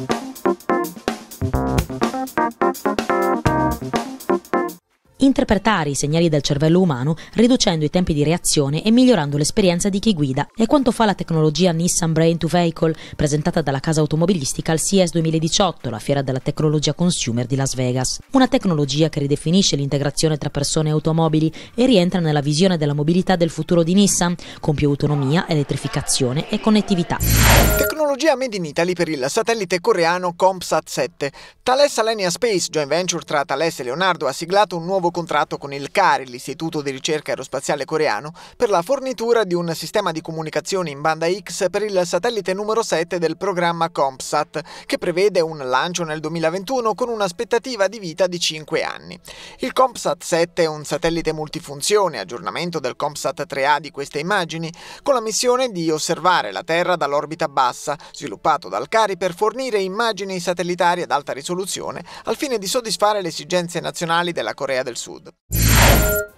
Thank you. interpretare i segnali del cervello umano riducendo i tempi di reazione e migliorando l'esperienza di chi guida. È quanto fa la tecnologia Nissan Brain to Vehicle presentata dalla casa automobilistica al CES 2018, la fiera della tecnologia consumer di Las Vegas. Una tecnologia che ridefinisce l'integrazione tra persone e automobili e rientra nella visione della mobilità del futuro di Nissan, con più autonomia, elettrificazione e connettività. Tecnologia made in Italy per il satellite coreano CompSat 7. Thales Alenia Space, joint venture tra Thales e Leonardo, ha siglato un nuovo contratto con il CARI, l'Istituto di ricerca aerospaziale coreano, per la fornitura di un sistema di comunicazione in banda X per il satellite numero 7 del programma CompSat, che prevede un lancio nel 2021 con un'aspettativa di vita di 5 anni. Il CompSat 7 è un satellite multifunzione, aggiornamento del CompSat 3A di queste immagini, con la missione di osservare la Terra dall'orbita bassa, sviluppato dal CARI per fornire immagini satellitari ad alta risoluzione al fine di soddisfare le esigenze nazionali della Corea del Sud. Sud.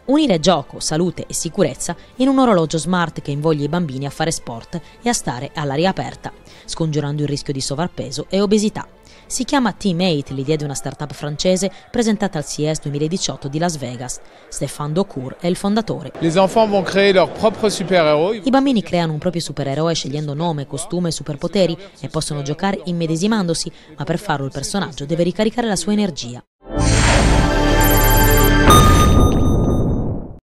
Unire gioco, salute e sicurezza in un orologio smart che invoglia i bambini a fare sport e a stare all'aria aperta, scongiurando il rischio di sovrappeso e obesità. Si chiama Teammate l'idea di una startup francese presentata al CES 2018 di Las Vegas. Stéphane Docour è il fondatore. I bambini creano un proprio supereroe scegliendo nome, costume e superpoteri e possono giocare immedesimandosi, ma per farlo il personaggio deve ricaricare la sua energia.